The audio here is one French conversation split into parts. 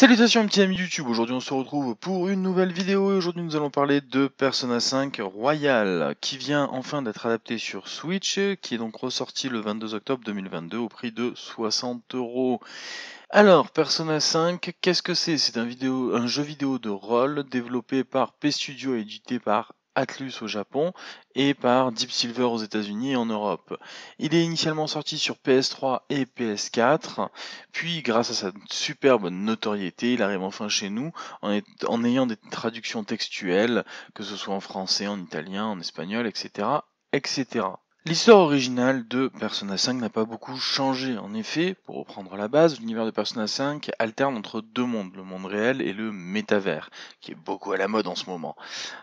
Salutations petits amis YouTube, aujourd'hui on se retrouve pour une nouvelle vidéo et aujourd'hui nous allons parler de Persona 5 Royal qui vient enfin d'être adapté sur Switch qui est donc ressorti le 22 octobre 2022 au prix de 60 euros. Alors, Persona 5, qu'est-ce que c'est C'est un, un jeu vidéo de rôle développé par P-Studio et édité par Atlus au Japon et par Deep Silver aux États-Unis et en Europe. Il est initialement sorti sur PS3 et PS4, puis grâce à sa superbe notoriété, il arrive enfin chez nous en, en ayant des traductions textuelles, que ce soit en français, en italien, en espagnol, etc. etc. L'histoire originale de Persona 5 n'a pas beaucoup changé. En effet, pour reprendre la base, l'univers de Persona 5 alterne entre deux mondes, le monde réel et le métavers, qui est beaucoup à la mode en ce moment.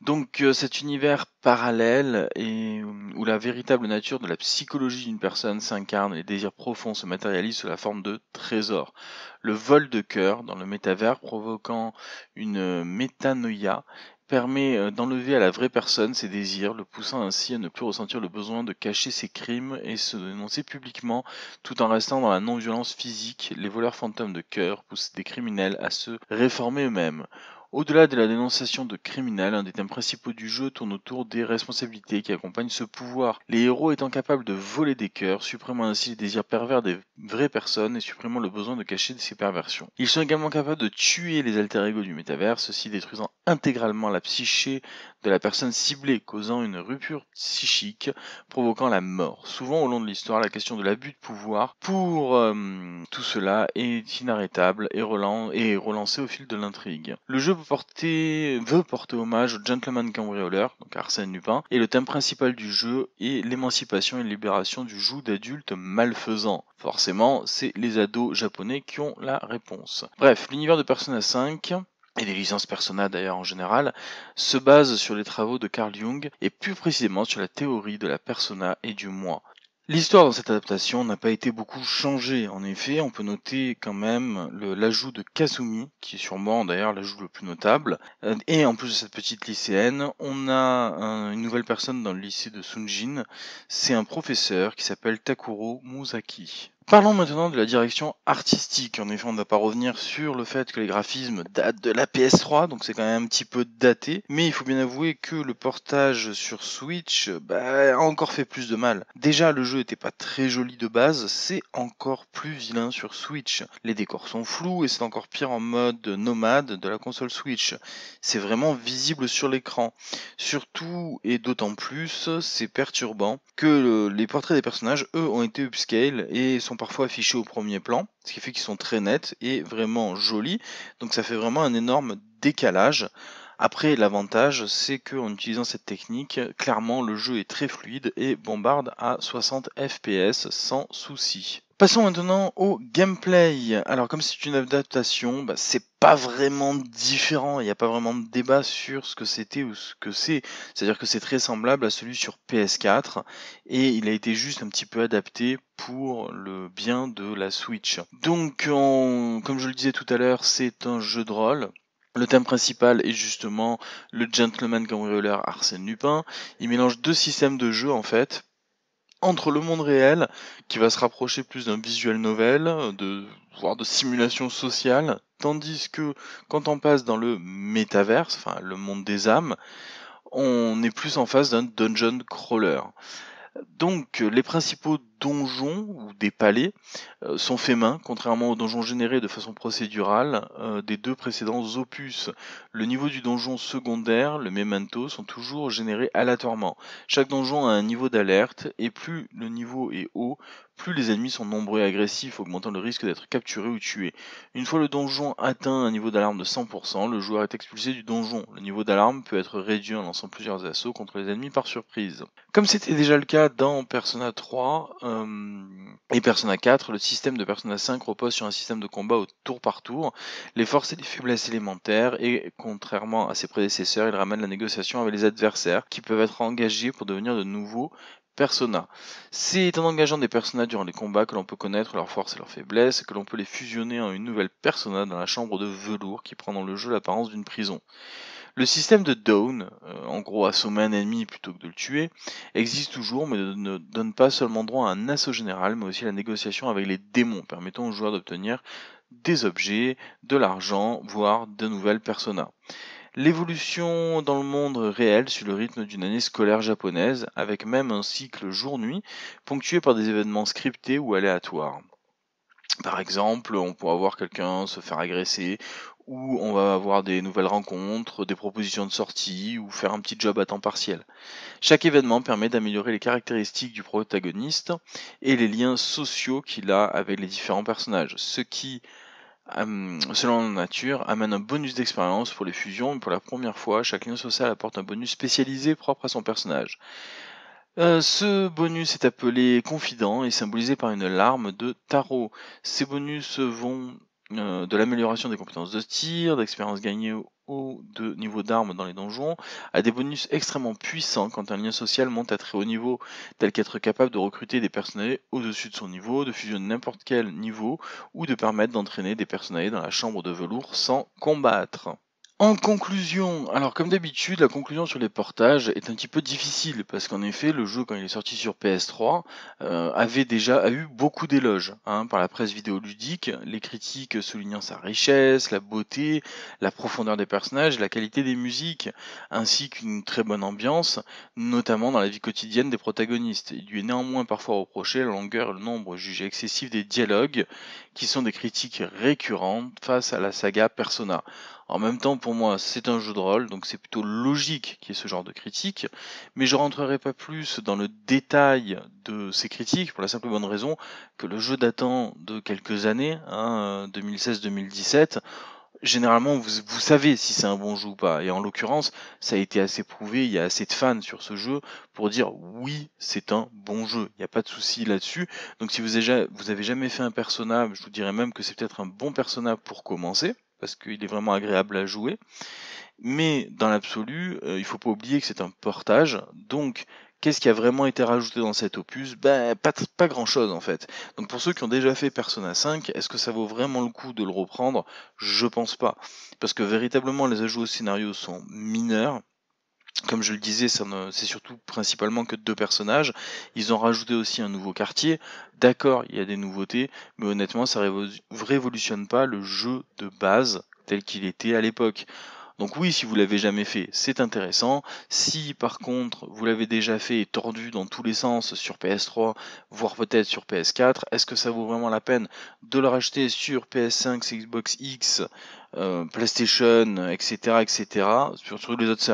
Donc euh, cet univers parallèle euh, où la véritable nature de la psychologie d'une personne s'incarne et les désirs profonds se matérialisent sous la forme de trésors. Le vol de cœur dans le métavers provoquant une euh, métanoïa permet euh, d'enlever à la vraie personne ses désirs, le poussant ainsi à ne plus ressentir le besoin de cacher ses crimes et se dénoncer publiquement tout en restant dans la non-violence physique. Les voleurs fantômes de cœur poussent des criminels à se réformer eux-mêmes. Au-delà de la dénonciation de criminels, un des thèmes principaux du jeu tourne autour des responsabilités qui accompagnent ce pouvoir, les héros étant capables de voler des cœurs, supprimant ainsi les désirs pervers des vraies personnes et supprimant le besoin de cacher ces perversions. Ils sont également capables de tuer les alter ego du Métaverse, ceci détruisant intégralement la psyché de la personne ciblée, causant une rupture psychique, provoquant la mort. Souvent au long de l'histoire, la question de l'abus de pouvoir pour euh, tout cela est inarrêtable et, relancée au fil de l'intrigue. Le jeu veut porter, veut porter hommage au gentleman cambrioleur, donc Arsène Lupin, et le thème principal du jeu est l'émancipation et libération du joug d'adultes malfaisants. Forcément, c'est les ados japonais qui ont la réponse. Bref, l'univers de Persona 5 et des licences persona d'ailleurs en général, se basent sur les travaux de Carl Jung et plus précisément sur la théorie de la persona et du moi. L'histoire dans cette adaptation n'a pas été beaucoup changée. En effet, on peut noter quand même l'ajout de Kazumi, qui est sûrement d'ailleurs l'ajout le plus notable. Euh, et en plus de cette petite lycéenne, on a une nouvelle personne dans le lycée de Sunjin. C'est un professeur qui s'appelle Takuro Musaki. Parlons maintenant de la direction artistique. En effet, on ne va pas revenir sur le fait que les graphismes datent de la PS3, donc c'est quand même un petit peu daté. Mais il faut bien avouer que le portage sur Switch bah, a encore fait plus de mal. Déjà, le jeu n'était pas très joli de base, c'est encore plus vilain sur Switch. Les décors sont flous et c'est encore pire en mode nomade de la console Switch. C'est vraiment visible sur l'écran. Surtout et d'autant plus, c'est perturbant que les portraits des personnages, eux, ont été upscale et sont parfois affichés au premier plan, ce qui fait qu'ils sont très nets et vraiment jolis. Donc ça fait vraiment un énorme décalage. Après, l'avantage, c'est qu'en utilisant cette technique, clairement, le jeu est très fluide et bombarde à 60 fps sans souci. Passons maintenant au gameplay. Alors comme c'est une adaptation, bah, c'est pas vraiment différent, il n'y a pas vraiment de débat sur ce que c'était ou ce que c'est. C'est-à-dire que c'est très semblable à celui sur PS4 et il a été juste un petit peu adapté pour le bien de la Switch. Donc comme je le disais tout à l'heure, c'est un jeu de rôle. Le thème principal est justement le gentleman cambrioleur Arsène Lupin. Il mélange deux systèmes de jeu en fait entre le monde réel, qui va se rapprocher plus d'un visuel novel, de, voire de simulation sociale, tandis que quand on passe dans le métaverse, enfin le monde des âmes, on est plus en face d'un dungeon crawler. Donc les principaux donjons ou des palais euh, sont faits main, contrairement aux donjons générés de façon procédurale euh, des deux précédents opus. Le niveau du donjon secondaire, le memento, sont toujours générés aléatoirement. Chaque donjon a un niveau d'alerte, et plus le niveau est haut, plus les ennemis sont nombreux et agressifs, augmentant le risque d'être capturé ou tué. Une fois le donjon atteint un niveau d'alarme de 100%, le joueur est expulsé du donjon. Le niveau d'alarme peut être réduit en lançant plusieurs assauts contre les ennemis par surprise. Comme c'était déjà le cas dans Persona 3, Hum, et Persona 4, le système de Persona 5 repose sur un système de combat au tour par tour, les forces et les faiblesses élémentaires, et contrairement à ses prédécesseurs, il ramène la négociation avec les adversaires qui peuvent être engagés pour devenir de nouveaux Personas. C'est en engageant des personas durant les combats que l'on peut connaître leurs forces et leurs faiblesses, que l'on peut les fusionner en une nouvelle persona dans la chambre de velours qui prend dans le jeu l'apparence d'une prison. Le système de Down, euh, en gros assommer un ennemi plutôt que de le tuer, existe toujours mais ne donne pas seulement droit à un assaut général mais aussi à la négociation avec les démons permettant aux joueurs d'obtenir des objets, de l'argent, voire de nouvelles personas. L'évolution dans le monde réel suit le rythme d'une année scolaire japonaise, avec même un cycle jour-nuit, ponctué par des événements scriptés ou aléatoires. Par exemple, on pourra voir quelqu'un se faire agresser où on va avoir des nouvelles rencontres, des propositions de sortie ou faire un petit job à temps partiel. Chaque événement permet d'améliorer les caractéristiques du protagoniste et les liens sociaux qu'il a avec les différents personnages, ce qui, selon la nature, amène un bonus d'expérience pour les fusions. Pour la première fois, chaque lien social apporte un bonus spécialisé propre à son personnage. Euh, ce bonus est appelé confident et symbolisé par une larme de tarot. Ces bonus vont euh, de l'amélioration des compétences de tir, d'expérience gagnée ou de niveau d'armes dans les donjons, à des bonus extrêmement puissants quand un lien social monte à très haut niveau, tel qu'être capable de recruter des personnages au-dessus de son niveau, de fusionner n'importe quel niveau, ou de permettre d'entraîner des personnages dans la chambre de velours sans combattre. En conclusion, alors comme d'habitude, la conclusion sur les portages est un petit peu difficile parce qu'en effet, le jeu quand il est sorti sur PS3 euh, avait déjà a eu beaucoup d'éloges hein, par la presse vidéoludique, les critiques soulignant sa richesse, la beauté, la profondeur des personnages, la qualité des musiques, ainsi qu'une très bonne ambiance, notamment dans la vie quotidienne des protagonistes. Il lui est néanmoins parfois reproché la longueur et le nombre jugé excessif des dialogues, qui sont des critiques récurrentes face à la saga Persona. En même temps, pour moi, c'est un jeu de rôle, donc c'est plutôt logique qu'il y ait ce genre de critique, mais je rentrerai pas plus dans le détail de ces critiques, pour la simple et bonne raison que le jeu datant de quelques années, 2016-2017, hein, généralement vous, savez si c'est un bon jeu ou pas. Et en l'occurrence, ça a été assez prouvé, il y a assez de fans sur ce jeu pour dire oui, c'est un bon jeu. Il n'y a pas de souci là-dessus. Donc si vous avez, vous avez jamais fait un personnage, je vous dirais même que c'est peut-être un bon personnage pour commencer parce qu'il est vraiment agréable à jouer. Mais dans l'absolu, il euh, il faut pas oublier que c'est un portage. Donc, qu'est-ce qui a vraiment été rajouté dans cet opus Ben, pas, pas grand-chose en fait. Donc pour ceux qui ont déjà fait Persona 5, est-ce que ça vaut vraiment le coup de le reprendre Je pense pas. Parce que véritablement, les ajouts au scénario sont mineurs comme je le disais, c'est surtout principalement que deux personnages. Ils ont rajouté aussi un nouveau quartier. D'accord, il y a des nouveautés, mais honnêtement, ça ne révolutionne pas le jeu de base tel qu'il était à l'époque. Donc oui, si vous l'avez jamais fait, c'est intéressant. Si par contre vous l'avez déjà fait et tordu dans tous les sens sur PS3, voire peut-être sur PS4, est-ce que ça vaut vraiment la peine de le racheter sur PS5, Xbox X euh, PlayStation, etc., etc. Sur, les autres,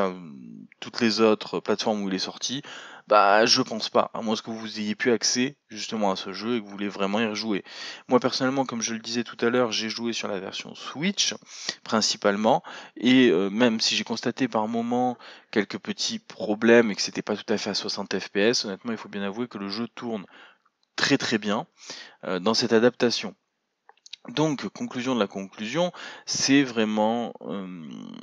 toutes les autres plateformes où il est sorti, bah je pense pas. À moins que vous ayez pu accès justement à ce jeu et que vous voulez vraiment y rejouer. Moi personnellement, comme je le disais tout à l'heure, j'ai joué sur la version Switch principalement, et euh, même si j'ai constaté par moments quelques petits problèmes et que c'était pas tout à fait à 60 fps, honnêtement, il faut bien avouer que le jeu tourne très très bien euh, dans cette adaptation. Donc, conclusion de la conclusion, c'est vraiment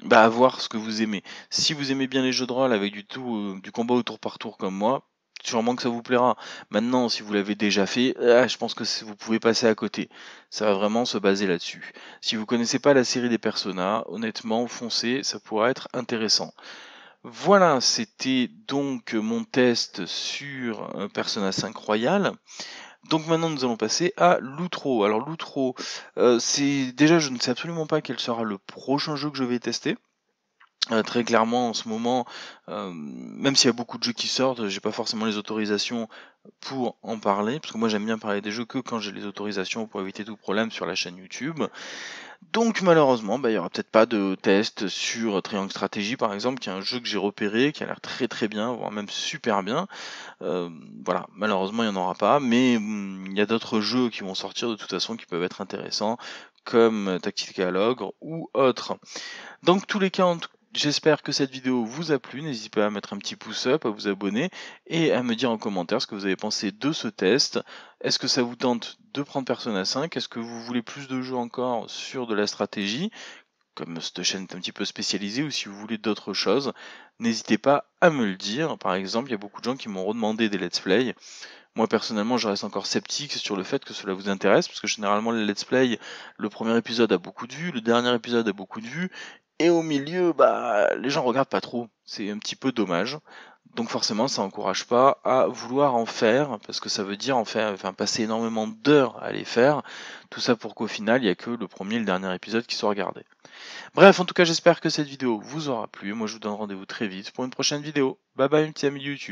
bah, avoir ce que vous aimez. Si vous aimez bien les jeux de rôle avec du, tout, du combat au tour par tour comme moi, sûrement que ça vous plaira. Maintenant, si vous l'avez déjà fait, ah, je pense que vous pouvez passer à côté. Ça va vraiment se baser là-dessus. Si vous connaissez pas la série des Persona, honnêtement, foncez, ça pourra être intéressant. Voilà, c'était donc mon test sur Persona 5 Royal. Donc maintenant nous allons passer à l'outro. Alors l'outro, euh, c'est déjà je ne sais absolument pas quel sera le prochain jeu que je vais tester. Euh, très clairement en ce moment, euh, même s'il y a beaucoup de jeux qui sortent, j'ai pas forcément les autorisations pour en parler, parce que moi j'aime bien parler des jeux que quand j'ai les autorisations pour éviter tout problème sur la chaîne YouTube. Donc malheureusement, bah, il n'y aura peut-être pas de test sur Triangle Stratégie par exemple, qui est un jeu que j'ai repéré, qui a l'air très très bien, voire même super bien. Euh, voilà, malheureusement il n'y en aura pas, mais hmm, il y a d'autres jeux qui vont sortir de toute façon qui peuvent être intéressants, comme Tactical Ogre ou autre. Donc tous les cas, en tout J'espère que cette vidéo vous a plu, n'hésitez pas à mettre un petit pouce up, à vous abonner et à me dire en commentaire ce que vous avez pensé de ce test. Est-ce que ça vous tente de prendre Persona 5 Est-ce que vous voulez plus de jeux encore sur de la stratégie comme cette chaîne est un petit peu spécialisée ou si vous voulez d'autres choses, n'hésitez pas à me le dire. Par exemple, il y a beaucoup de gens qui m'ont redemandé des let's play. Moi personnellement, je reste encore sceptique sur le fait que cela vous intéresse, parce que généralement les let's play, le premier épisode a beaucoup de vues, le dernier épisode a beaucoup de vues, et au milieu, bah, les gens regardent pas trop. C'est un petit peu dommage. Donc forcément, ça n'encourage pas à vouloir en faire, parce que ça veut dire en faire, enfin, passer énormément d'heures à les faire. Tout ça pour qu'au final, il n'y a que le premier et le dernier épisode qui soit regardé. Bref, en tout cas, j'espère que cette vidéo vous aura plu. Moi, je vous donne rendez-vous très vite pour une prochaine vidéo. Bye bye, mes petits YouTube.